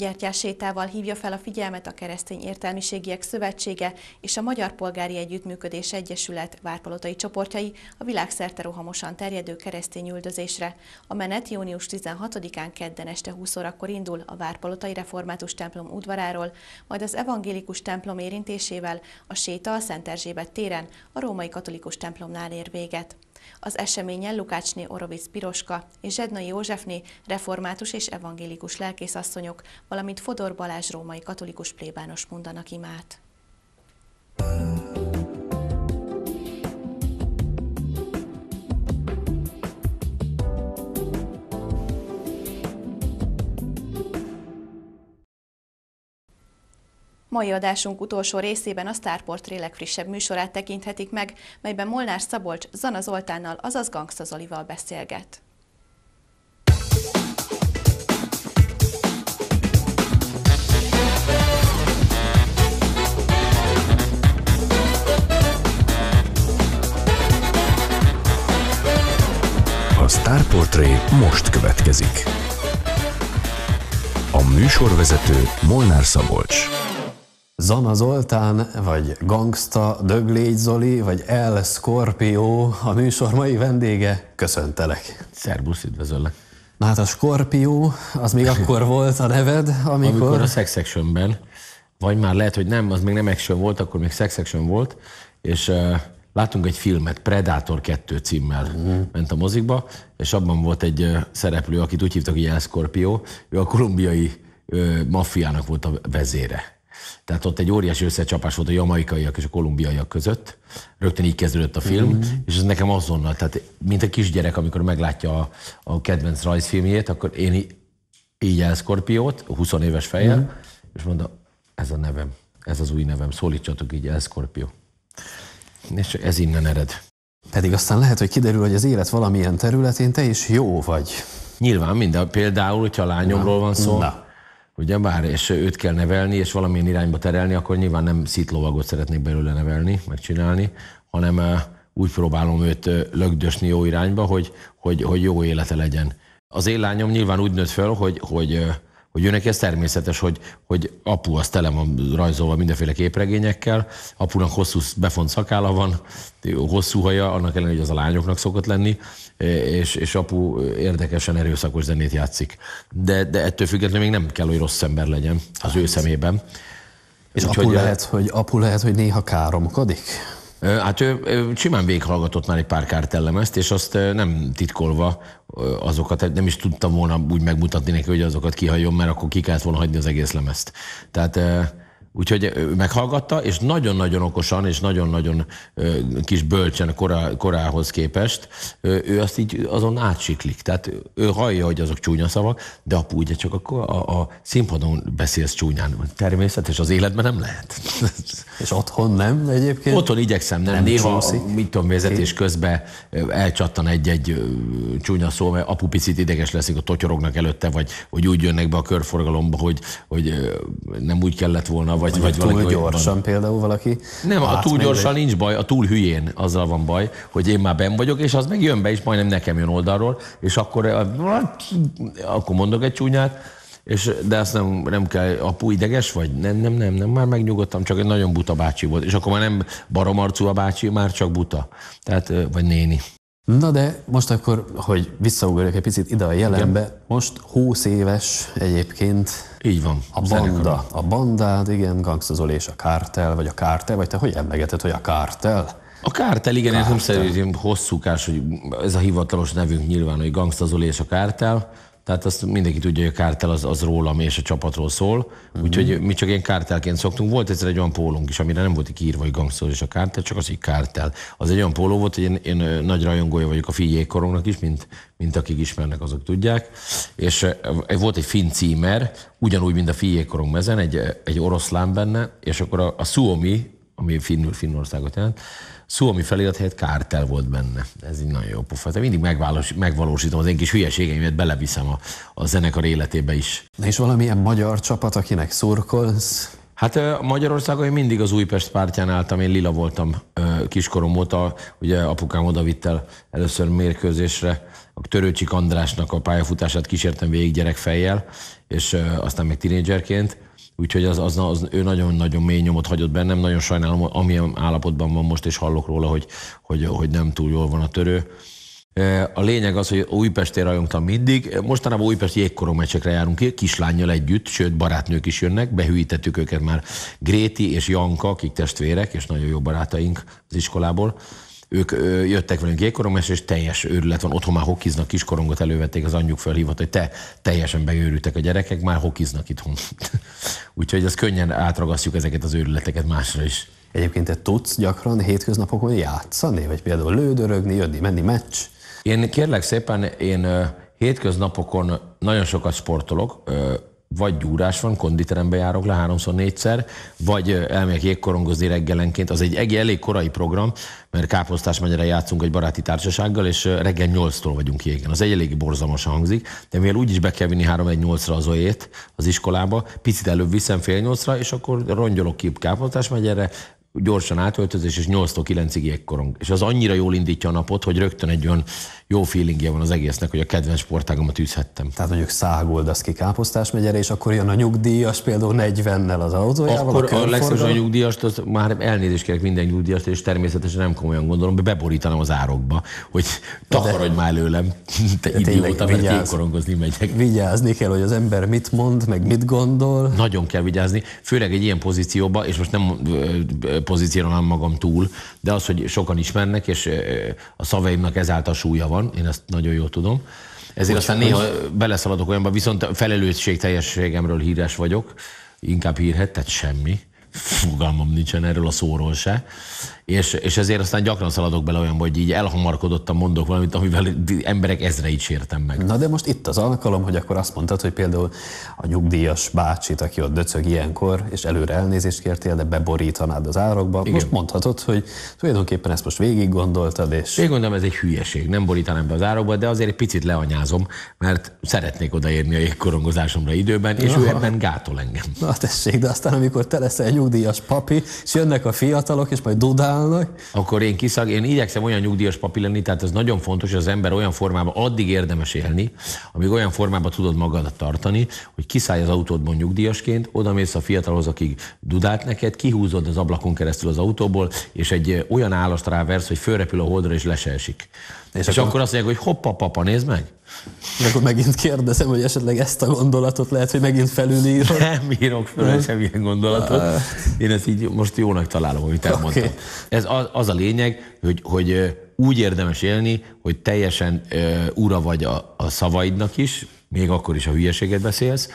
Gyertyás sétával hívja fel a figyelmet a Keresztény Értelmiségiek Szövetsége és a Magyar Polgári Együttműködés Egyesület várpalotai csoportjai a világszerte rohamosan terjedő keresztény üldözésre. A menet június 16-án kedden este 20 órakor indul a Várpalotai Református templom udvaráról, majd az evangélikus templom érintésével a séta a Szent Erzsébet téren, a római katolikus templomnál ér véget. Az eseményen Lukácsné Orovic Piroska és Zsednai Józsefné református és evangélikus lelkészasszonyok, valamint Fodor Balázs római katolikus plébános mondanak imát. Mai adásunk utolsó részében a Starportré legfrissebb műsorát tekinthetik meg, melyben Molnár Szabolcs Zana Zoltánnal, azaz Gangsta Zolival beszélget. A Starportré most következik. A műsorvezető Molnár Szabolcs. Zana Zoltán, vagy Gangsta, Döglégy Zoli, vagy El Scorpio a műsor mai vendége. Köszöntelek. Szerbusz, üdvözöllek. Na hát a Scorpio, az még akkor volt a neved, amikor... Amikor a Sex Actionben, vagy már lehet, hogy nem, az még nem Action volt, akkor még Sex Action volt, és uh, láttunk egy filmet, Predator 2 címmel uh-huh. ment a mozikba, és abban volt egy uh, szereplő, akit úgy hívtak, hogy El Scorpio, ő a kolumbiai uh, maffiának volt a vezére tehát ott egy óriási összecsapás volt a jamaikaiak és a kolumbiaiak között. Rögtön így kezdődött a film, mm-hmm. és ez nekem azonnal, tehát mint a kisgyerek, amikor meglátja a, a kedvenc rajzfilmjét, akkor én így el Scorpiót, 20 éves fejjel, mm-hmm. és mondta, ez a nevem, ez az új nevem, szólítsatok így el Scorpió. És ez innen ered. Pedig aztán lehet, hogy kiderül, hogy az élet valamilyen területén te is jó vagy. Nyilván minden. Például, hogyha a lányomról van szó, Na ugye már, és őt kell nevelni, és valamilyen irányba terelni, akkor nyilván nem szitlovagot szeretnék belőle nevelni, megcsinálni, hanem eh, úgy próbálom őt eh, lögdösni jó irányba, hogy, hogy, hogy jó élete legyen. Az én lányom nyilván úgy nőtt fel, hogy, hogy eh, hogy őnek ez természetes, hogy, hogy apu az tele van rajzolva mindenféle képregényekkel, apunak hosszú befont szakála van, hosszú haja, annak ellenére, hogy az a lányoknak szokott lenni, és, és apu érdekesen erőszakos zenét játszik. De, de ettől függetlenül még nem kell, hogy rossz ember legyen az ő hát. szemében. És Úgy, apu, hogy eh, lehet, hogy apu lehet, hogy néha káromkodik? Hát ő, ő simán véghallgatott már egy pár kártellemezt, és azt nem titkolva azokat, hát nem is tudtam volna úgy megmutatni neki, hogy azokat kihajjon, mert akkor ki kellett volna hagyni az egész lemezt. Tehát Úgyhogy meghallgatta, és nagyon-nagyon okosan, és nagyon-nagyon kis bölcsen korá, korához képest, ő azt így azon átsiklik. Tehát ő hallja, hogy azok csúnya szavak, de apu ugye csak akkor a, a színpadon beszélsz csúnyán. Természetes, az életben nem lehet. És otthon nem egyébként? Otthon igyekszem, nem. nem Néha, csúszik. mit tudom, vezetés közben elcsattan egy-egy csúnya szó, mert apu picit ideges leszik, a totyorognak előtte, vagy hogy úgy jönnek be a körforgalomba, hogy, hogy nem úgy kellett volna vagy, vagy, túl valaki gyorsan van. például valaki. Nem, a túl gyorsan nincs baj, a túl hülyén azzal van baj, hogy én már ben vagyok, és az meg jön be, és majdnem nekem jön oldalról, és akkor, eh, hát, akkor mondok egy csúnyát, és, de azt nem, nem kell, apu ideges vagy? Nem, nem, nem, nem, már megnyugodtam, csak egy nagyon buta bácsi volt. És akkor már nem baromarcú a bácsi, már csak buta. Tehát, eh, vagy néni. Na de most akkor, hogy visszaugorjak egy picit ide a jelenbe, igen. most 20 éves egyébként. Így van. A banda. A bandád, igen, gangszozol és a Kártel, vagy a Kártel, vagy te hogy emlegeted, hogy a Kártel? A Kártel, igen, kártel. ez nem szerintem hosszúkás, hogy ez a hivatalos nevünk nyilván, hogy gangszozol és a Kártel. Tehát azt mindenki tudja, hogy a kártel az, az rólam és a csapatról szól. Uh-huh. Úgyhogy mi csak ilyen kártelként szoktunk. Volt egyszer egy olyan pólunk, is, amire nem volt kiírva, hogy gangster és a kártel, csak az, egy kártel. Az egy olyan póló volt, hogy én, én nagy rajongója vagyok a figyékoromnak is, mint, mint akik ismernek, azok tudják. És volt egy finn címer, ugyanúgy, mint a figyékorong mezen, egy, egy oroszlán benne, és akkor a, a Suomi, ami finnül Finnországot jelent, Suomi felirat hát helyett kártel volt benne. Ez így nagyon jó pofa. Tehát mindig megvalósítom az én kis hülyeségeimet, beleviszem a, a zenekar életébe is. És valamilyen magyar csapat, akinek szurkolsz? Hát Magyarországon én mindig az Újpest pártján álltam, én lila voltam kiskorom óta, ugye apukám oda vitt el először mérkőzésre, a Törőcsik Andrásnak a pályafutását kísértem végig gyerekfejjel, és aztán még tinédzserként úgyhogy az, az, az ő nagyon-nagyon mély nyomot hagyott bennem, nagyon sajnálom, amilyen állapotban van most, és hallok róla, hogy, hogy, hogy nem túl jól van a törő. E, a lényeg az, hogy Újpestén rajongtam mindig. Mostanában újpesti jégkorom meccsekre járunk ki, kislányjal együtt, sőt barátnők is jönnek, behűítettük őket már. Gréti és Janka, akik testvérek, és nagyon jó barátaink az iskolából ők ö, jöttek velünk jégkorongás, és teljes őrület van. Otthon már hokiznak, kiskorongot elővették, az anyjuk felhívott, hogy te, teljesen beőrültek a gyerekek, már hokiznak itthon. Úgyhogy ez könnyen átragasztjuk ezeket az őrületeket másra is. Egyébként te tudsz gyakran hétköznapokon játszani, vagy például lődörögni, jönni, menni meccs? Én kérlek szépen, én hétköznapokon nagyon sokat sportolok, vagy gyúrás van, konditerembe járok le háromszor, négyszer, vagy elmegyek jégkorongozni reggelenként. Az egy, egy elég korai program, mert Káposztás megyere játszunk egy baráti társasággal, és reggel nyolctól vagyunk jégen. Az egy elég borzalmas hangzik, de mivel úgy is be kell vinni három egy nyolcra az olyét az iskolába, picit előbb viszem fél nyolcra, és akkor rongyolok ki Káposztás megyere, gyorsan átöltözés, és 8-tól 9-ig jégkorong. És az annyira jól indítja a napot, hogy rögtön egy olyan jó feelingje van az egésznek, hogy a kedvenc sportágomat űzhettem. Tehát mondjuk szágoldasz ki Káposztás megyere, és akkor jön a nyugdíjas például 40-nel az autójával. Akkor a, a legszebb a nyugdíjast, az már elnézést kérek minden nyugdíjast, és természetesen nem komolyan gondolom, hogy beborítanám az árokba, hogy takarodj már előlem. te idióta, mert kékkorongozni megyek. Vigyázni kell, hogy az ember mit mond, meg mit gondol. Nagyon kell vigyázni, főleg egy ilyen pozícióba, és most nem pozícionálom magam túl, de az, hogy sokan ismernek, és a szavaimnak ezáltal súlya van, van, én ezt nagyon jól tudom. Ezért Úgy aztán van. néha beleszaladok olyanba, viszont teljességemről híres vagyok, inkább hírhet, tehát semmi fogalmam nincsen erről a szóról se. És, és ezért aztán gyakran szaladok bele olyan, hogy így elhamarkodottan mondok valamit, amivel emberek ezreit sértem meg. Na de most itt az alkalom, hogy akkor azt mondtad, hogy például a nyugdíjas bácsit, aki ott döcög ilyenkor, és előre elnézést kértél, de beborítanád az árokba. Igen. Most mondhatod, hogy tulajdonképpen ezt most végig gondoltad, és... Én gondolom, ez egy hülyeség, nem borítanám be az árokba, de azért egy picit leanyázom, mert szeretnék odaérni a jégkorongozásomra időben, és Aha. ő ebben gátol engem. Na tessék, de aztán amikor te leszel nyugdíjas papi, és jönnek a fiatalok, és majd dudálnak. Akkor én kiszag, én igyekszem olyan nyugdíjas papi lenni, tehát ez nagyon fontos, hogy az ember olyan formában addig érdemes élni, amíg olyan formában tudod magadat tartani, hogy kiszállj az autódból nyugdíjasként, oda mész a fiatalhoz, akik dudált neked, kihúzod az ablakon keresztül az autóból, és egy olyan állast ráversz, hogy fölrepül a holdra és lesesik. És, és akkor, akkor azt mondják, hogy hoppa, papa, nézd meg! És akkor megint kérdezem, hogy esetleg ezt a gondolatot lehet, hogy megint felülírod. Nem írok föl nem? semmilyen gondolatot. Ah. Én ezt így most jónak találom, amit elmondtam. Okay. Ez az, az a lényeg, hogy, hogy úgy érdemes élni, hogy teljesen uh, ura vagy a, a szavaidnak is, még akkor is ha hülyeséget beszélsz,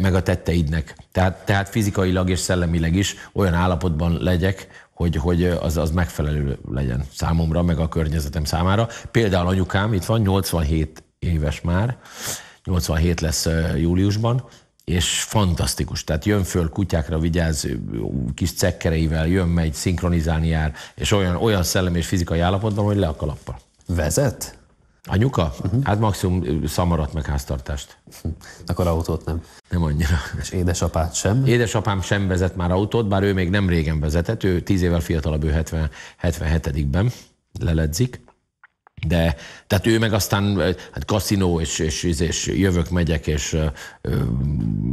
meg a tetteidnek. Tehát, tehát fizikailag és szellemileg is olyan állapotban legyek, hogy, hogy az, az megfelelő legyen számomra, meg a környezetem számára. Például anyukám itt van, 87 éves már, 87 lesz júliusban, és fantasztikus. Tehát jön föl, kutyákra vigyáz, kis cekkereivel jön, megy, szinkronizálni jár, és olyan, olyan szellem és fizikai állapotban, hogy le a kalappal. Vezet? Anyuka? Uh-huh. Hát maximum szamarat meg háztartást. Akkor autót nem. Nem annyira. És édesapát sem? Édesapám sem vezet már autót, bár ő még nem régen vezetett, ő 10 évvel fiatalabb, ő 70, 77-ben leledzik de tehát ő meg aztán hát kaszinó és, és, és, és jövök, megyek, és ö,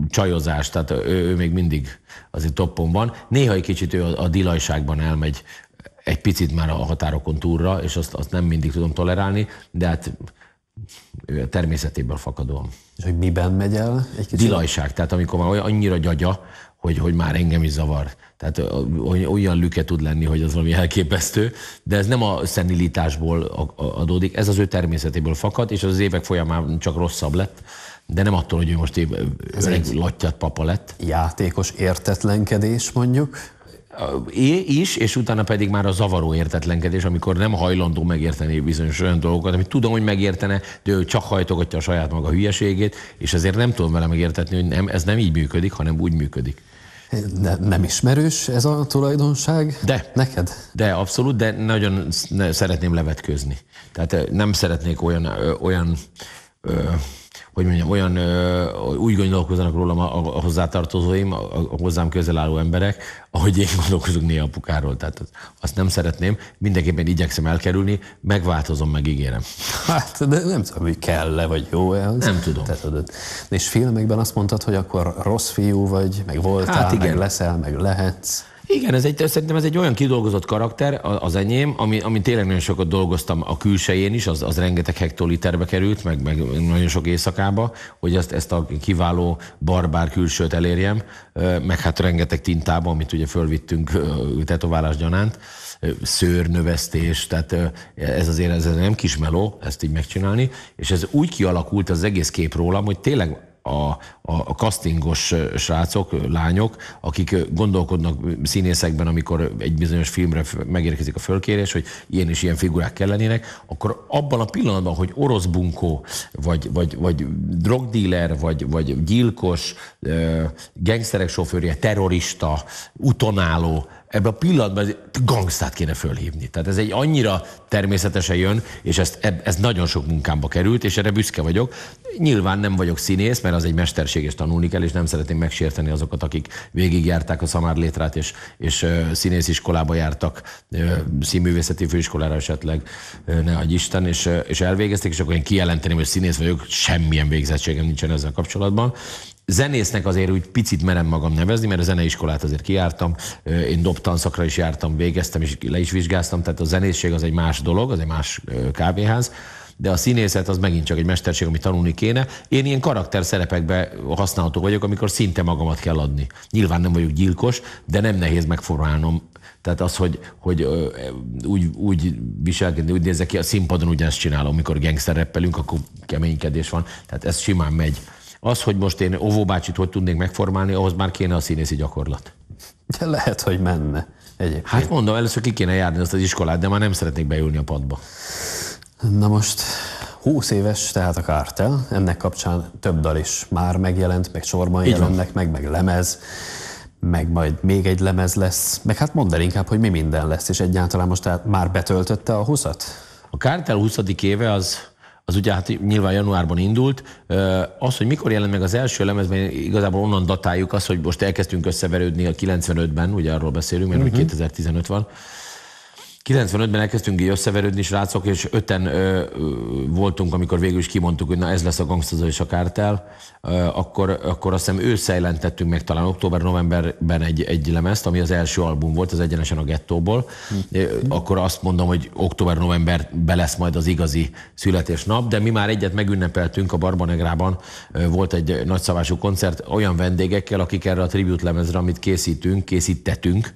csajozás, tehát ő, ő még mindig azért toppon van. Néha egy kicsit ő a, a dilajságban elmegy egy picit már a határokon túlra, és azt, azt nem mindig tudom tolerálni, de hát ő természetéből fakadóan. És hogy miben megy el? Egy kicsit? Dilajság, tehát amikor már olyan annyira gyagya, hogy, hogy már engem is zavar. Tehát olyan lüke tud lenni, hogy az valami elképesztő, de ez nem a szenilitásból adódik, ez az ő természetéből fakad, és az évek folyamán csak rosszabb lett, de nem attól, hogy ő most egy, egy lattyat papa lett. Játékos értetlenkedés mondjuk is, és utána pedig már a zavaró értetlenkedés, amikor nem hajlandó megérteni bizonyos olyan dolgokat, amit tudom, hogy megértene, de ő csak hajtogatja a saját maga hülyeségét, és ezért nem tudom vele megértetni, hogy nem, ez nem így működik, hanem úgy működik. De nem ismerős ez a tulajdonság de, neked? De, abszolút, de nagyon szeretném levetkőzni. Tehát nem szeretnék olyan, olyan ö, hogy mondjam, olyan úgy gondolkozzanak rólam a, hozzátartozóim, a, a hozzám közel álló emberek, ahogy én gondolkozok néha apukáról. Tehát azt nem szeretném, mindenképpen igyekszem elkerülni, megváltozom, meg ígérem. Hát, de nem tudom, hogy kell-e, vagy jó-e az. Nem tudom. Te tudod. És filmekben azt mondtad, hogy akkor rossz fiú vagy, meg voltál, hát igen. meg leszel, meg lehetsz. Igen, ez egy, szerintem ez egy olyan kidolgozott karakter, az enyém, ami, ami tényleg nagyon sokat dolgoztam a külsején is, az, az rengeteg hektoliterbe került, meg, meg nagyon sok éjszakába, hogy ezt, ezt a kiváló barbár külsőt elérjem, meg hát rengeteg tintába, amit ugye fölvittünk tetoválás gyanánt, szőrnövesztés, tehát ez azért ez nem kis meló ezt így megcsinálni, és ez úgy kialakult az egész kép rólam, hogy tényleg a, a castingos srácok, lányok, akik gondolkodnak színészekben, amikor egy bizonyos filmre megérkezik a fölkérés, hogy ilyen és ilyen figurák kellenének, akkor abban a pillanatban, hogy orosz bunkó, vagy, vagy, vagy drogdíler, vagy, vagy gyilkos, gengszerek sofőrje, terrorista, utonáló, ebben a pillanatban gangstát kéne fölhívni. Tehát ez egy annyira természetesen jön, és ez, ez nagyon sok munkámba került, és erre büszke vagyok. Nyilván nem vagyok színész, mert az egy mesterség, és tanulni kell, és nem szeretném megsérteni azokat, akik végigjárták a Szamár létrát, és, és színésziskolába jártak, színművészeti főiskolára esetleg, ne adj Isten, és, és elvégezték, és akkor én kijelenteném, hogy színész vagyok, semmilyen végzettségem nincsen ezzel kapcsolatban zenésznek azért úgy picit merem magam nevezni, mert a zeneiskolát azért kiártam, én dobtanszakra is jártam, végeztem és le is vizsgáztam, tehát a zenészség az egy más dolog, az egy más kávéház, de a színészet az megint csak egy mesterség, amit tanulni kéne. Én ilyen karakter szerepekbe használható vagyok, amikor szinte magamat kell adni. Nyilván nem vagyok gyilkos, de nem nehéz megformálnom tehát az, hogy, hogy úgy, úgy viselkedni, úgy nézek ki, a színpadon ugyanezt csinálom, amikor gangster akkor keménykedés van. Tehát ez simán megy. Az, hogy most én óvóbácsit hogy tudnék megformálni, ahhoz már kéne a színészi gyakorlat. De lehet, hogy menne egyébként. Hát mondom, először ki kéne járni azt az iskolát, de már nem szeretnék beülni a padba. Na most 20 éves, tehát a Kártel, ennek kapcsán több dal is már megjelent, meg sorban Így jelennek, van. meg, meg lemez, meg majd még egy lemez lesz, meg hát mondd el inkább, hogy mi minden lesz, és egyáltalán most már betöltötte a 20 -at? A Kártel 20. éve az az ugye hát nyilván januárban indult. Az, hogy mikor jelent meg az első lemez, mert igazából onnan datáljuk azt, hogy most elkezdtünk összeverődni a 95-ben, ugye arról beszélünk, mert uh-huh. Mhm. 2015 van. 95-ben elkezdtünk így összeverődni, srácok, és öten ö, ö, voltunk, amikor végül is kimondtuk, hogy na ez lesz a gangstazó és a kártel, ö, akkor, akkor azt hiszem ősszel jelentettünk meg talán október-novemberben egy, egy lemezt, ami az első album volt, az egyenesen a gettóból. Hm. Akkor azt mondom, hogy október be lesz majd az igazi születésnap, de mi már egyet megünnepeltünk a Barbanegrában, volt egy nagyszabású koncert olyan vendégekkel, akik erre a tribute lemezre, amit készítünk, készítettünk,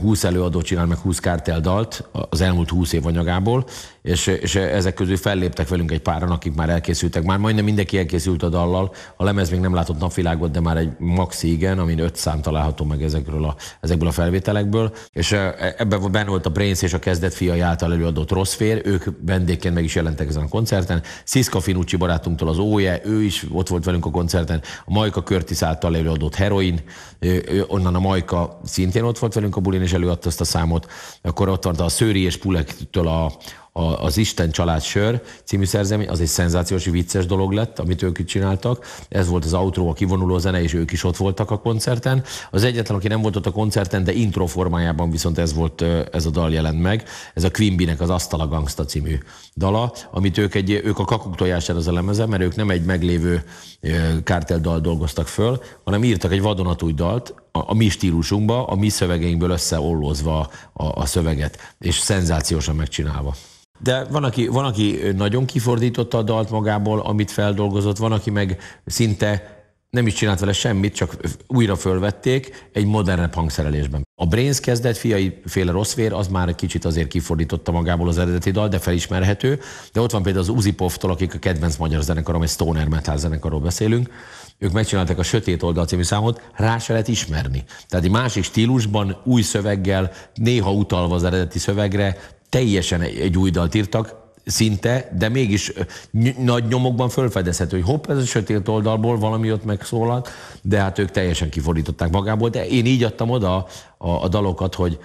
20 előadót csinál meg 20 kárteldalt az elmúlt 20 év anyagából, és, és ezek közül felléptek velünk egy páran, akik már elkészültek. Már majdnem mindenki elkészült a dallal. A lemez még nem látott napvilágot, de már egy maxi igen, amin öt szám található meg ezekről a, ezekből a felvételekből. És e, ebben benne volt a Brains és a kezdet fiai által előadott Rossz Fér, ők vendégként meg is jelentek ezen a koncerten. Sziszka Finucci barátunktól az Óje, ő is ott volt velünk a koncerten. A Majka Körtis által előadott Heroin, ő, onnan a Majka szintén ott volt velünk a bulin, és előadta ezt a számot. Akkor ott volt a Szőri és Pulektől a, az Isten család sör című szerzemény, az egy szenzációs, vicces dolog lett, amit ők itt csináltak. Ez volt az outro, a kivonuló zene, és ők is ott voltak a koncerten. Az egyetlen, aki nem volt ott a koncerten, de intro formájában viszont ez volt, ez a dal jelent meg. Ez a Quimbynek az a Gangsta című dala, amit ők, egy, ők a tojására az elemezem, mert ők nem egy meglévő dal dolgoztak föl, hanem írtak egy vadonatúj dalt, a, a mi stílusunkba, a mi szövegeinkből összeollózva a, a szöveget, és szenzációsan megcsinálva. De van aki, van, aki nagyon kifordította a dalt magából, amit feldolgozott, van, aki meg szinte nem is csinált vele semmit, csak újra fölvették egy modernebb hangszerelésben. A Brains kezdett fiai féle rossz vér, az már egy kicsit azért kifordította magából az eredeti dal, de felismerhető. De ott van például az Uzi Pofftól, akik a kedvenc magyar zenekarom, egy stoner metal zenekarról beszélünk. Ők megcsinálták a Sötét Oldal című számot, rá se lehet ismerni. Tehát egy másik stílusban, új szöveggel, néha utalva az eredeti szövegre, teljesen egy, új dalt írtak, szinte, de mégis ny- nagy nyomokban fölfedezhető, hogy hopp, ez a sötét oldalból valami ott megszólalt, de hát ők teljesen kifordították magából, de én így adtam oda a, a dalokat, hogy